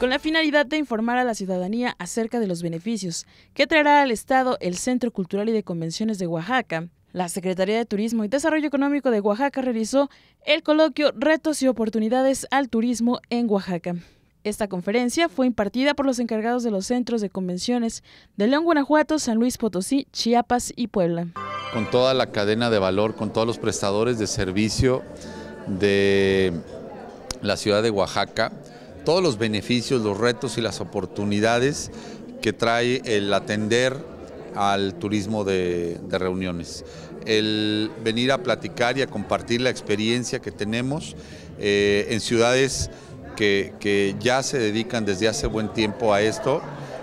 con la finalidad de informar a la ciudadanía acerca de los beneficios que traerá al Estado el Centro Cultural y de Convenciones de Oaxaca. La Secretaría de Turismo y Desarrollo Económico de Oaxaca realizó el coloquio Retos y Oportunidades al Turismo en Oaxaca. Esta conferencia fue impartida por los encargados de los centros de convenciones de León, Guanajuato, San Luis Potosí, Chiapas y Puebla. Con toda la cadena de valor, con todos los prestadores de servicio de la ciudad de Oaxaca, todos los beneficios, los retos y las oportunidades que trae el atender al turismo de, reuniones. El venir a platicar y a compartir la experiencia que tenemos eh, en ciudades que, ya se dedican desde hace buen tiempo a esto.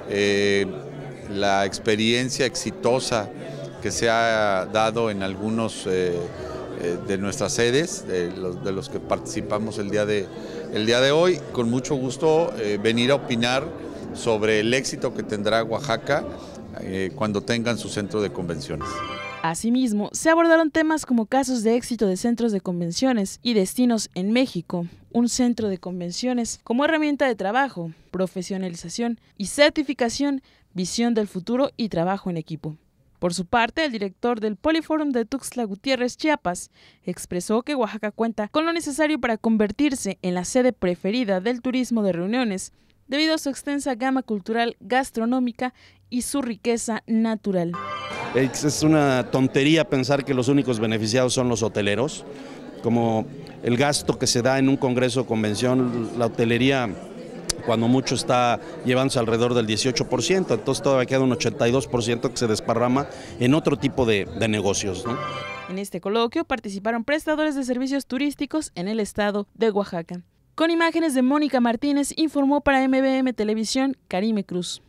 Eh, la experiencia exitosa que se ha dado en algunos... Eh, eh, de nuestras sedes, de los, que participamos el día de, el día de hoy. Con mucho gusto eh, venir a opinar sobre el éxito que tendrá Oaxaca eh, cuando tengan su centro de convenciones. Asimismo, se abordaron temas como casos de éxito de centros de convenciones y destinos en México, un centro de convenciones como herramienta de trabajo, profesionalización y certificación, visión del futuro y trabajo en equipo. Por su parte, el director del Poliforum de Tuxtla Gutiérrez, Chiapas, expresó que Oaxaca cuenta con lo necesario para convertirse en la sede preferida del turismo de reuniones, debido a su extensa gama cultural, gastronómica y su riqueza natural. Es una tontería pensar que los únicos beneficiados son los hoteleros, como el gasto que se da en un congreso o convención, la hotelería cuando mucho está llevándose alrededor del 18%, entonces todavía queda un 82% que se desparrama en otro tipo de, negocios. En este coloquio participaron prestadores de servicios turísticos en el estado de Oaxaca. Con imágenes de Mónica Martínez, informó para MBM Televisión Karime Cruz.